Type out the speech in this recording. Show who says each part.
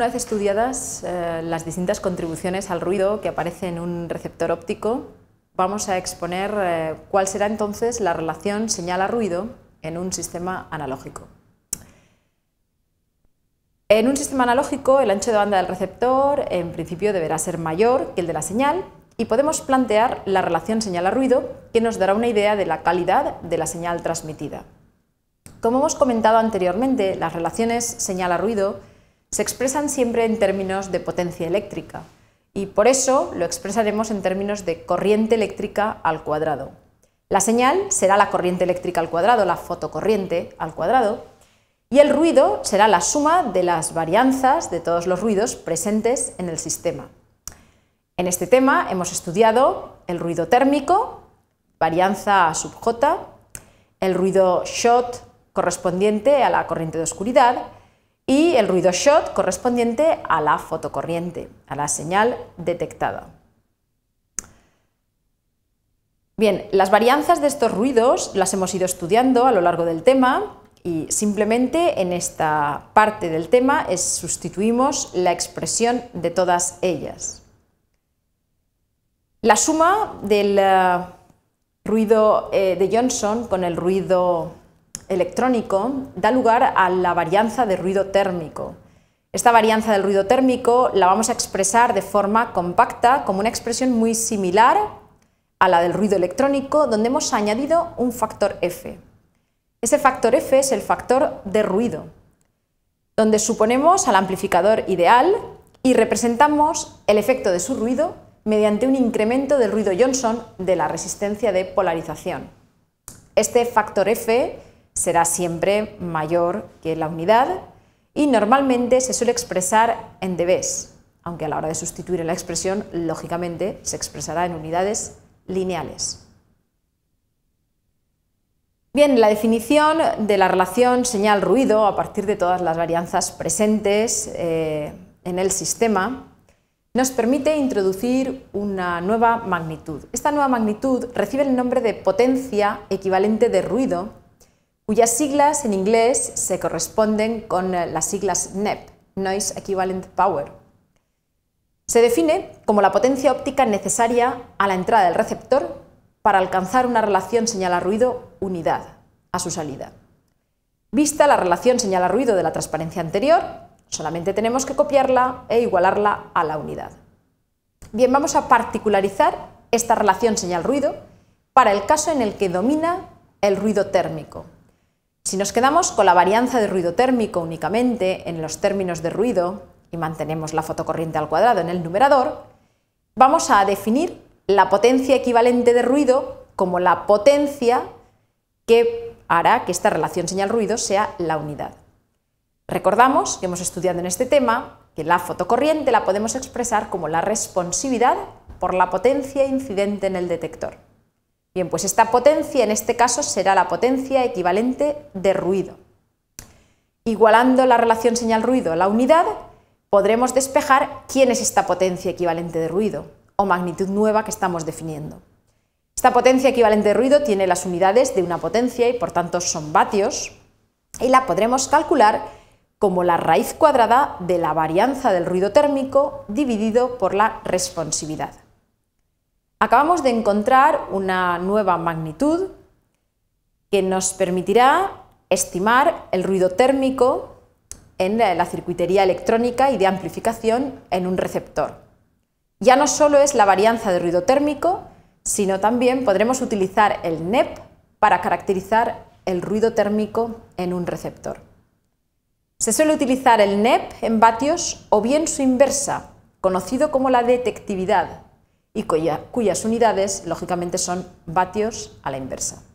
Speaker 1: Una vez estudiadas eh, las distintas contribuciones al ruido que aparece en un receptor óptico, vamos a exponer eh, cuál será entonces la relación señal-ruido en un sistema analógico. En un sistema analógico, el ancho de banda del receptor en principio deberá ser mayor que el de la señal y podemos plantear la relación señal-ruido que nos dará una idea de la calidad de la señal transmitida. Como hemos comentado anteriormente, las relaciones señal-ruido se expresan siempre en términos de potencia eléctrica y por eso lo expresaremos en términos de corriente eléctrica al cuadrado. La señal será la corriente eléctrica al cuadrado, la fotocorriente al cuadrado, y el ruido será la suma de las varianzas de todos los ruidos presentes en el sistema. En este tema hemos estudiado el ruido térmico, varianza sub j, el ruido shot correspondiente a la corriente de oscuridad, y el ruido shot correspondiente a la fotocorriente, a la señal detectada. Bien, las varianzas de estos ruidos las hemos ido estudiando a lo largo del tema y simplemente en esta parte del tema sustituimos la expresión de todas ellas. La suma del eh, ruido eh, de Johnson con el ruido electrónico da lugar a la varianza de ruido térmico. Esta varianza del ruido térmico la vamos a expresar de forma compacta como una expresión muy similar a la del ruido electrónico donde hemos añadido un factor F. Ese factor F es el factor de ruido, donde suponemos al amplificador ideal y representamos el efecto de su ruido mediante un incremento del ruido Johnson de la resistencia de polarización. Este factor F será siempre mayor que la unidad y normalmente se suele expresar en dBs, aunque a la hora de sustituir la expresión, lógicamente, se expresará en unidades lineales. Bien, la definición de la relación señal-ruido a partir de todas las varianzas presentes eh, en el sistema nos permite introducir una nueva magnitud. Esta nueva magnitud recibe el nombre de potencia equivalente de ruido cuyas siglas en inglés se corresponden con eh, las siglas NEP, Noise Equivalent Power. Se define como la potencia óptica necesaria a la entrada del receptor para alcanzar una relación señal-ruido unidad a su salida. Vista la relación señal-ruido de la transparencia anterior, solamente tenemos que copiarla e igualarla a la unidad. Bien, vamos a particularizar esta relación señal-ruido para el caso en el que domina el ruido térmico, si nos quedamos con la varianza de ruido térmico únicamente en los términos de ruido y mantenemos la fotocorriente al cuadrado en el numerador, vamos a definir la potencia equivalente de ruido como la potencia que hará que esta relación señal-ruido sea la unidad. Recordamos que hemos estudiado en este tema que la fotocorriente la podemos expresar como la responsividad por la potencia incidente en el detector. Bien, pues esta potencia en este caso será la potencia equivalente de ruido. Igualando la relación señal-ruido a la unidad, podremos despejar quién es esta potencia equivalente de ruido o magnitud nueva que estamos definiendo. Esta potencia equivalente de ruido tiene las unidades de una potencia y por tanto son vatios y la podremos calcular como la raíz cuadrada de la varianza del ruido térmico dividido por la responsividad. Acabamos de encontrar una nueva magnitud que nos permitirá estimar el ruido térmico en la circuitería electrónica y de amplificación en un receptor. Ya no solo es la varianza de ruido térmico, sino también podremos utilizar el NEP para caracterizar el ruido térmico en un receptor. Se suele utilizar el NEP en vatios o bien su inversa, conocido como la detectividad, y cuyas unidades, lógicamente, son vatios a la inversa.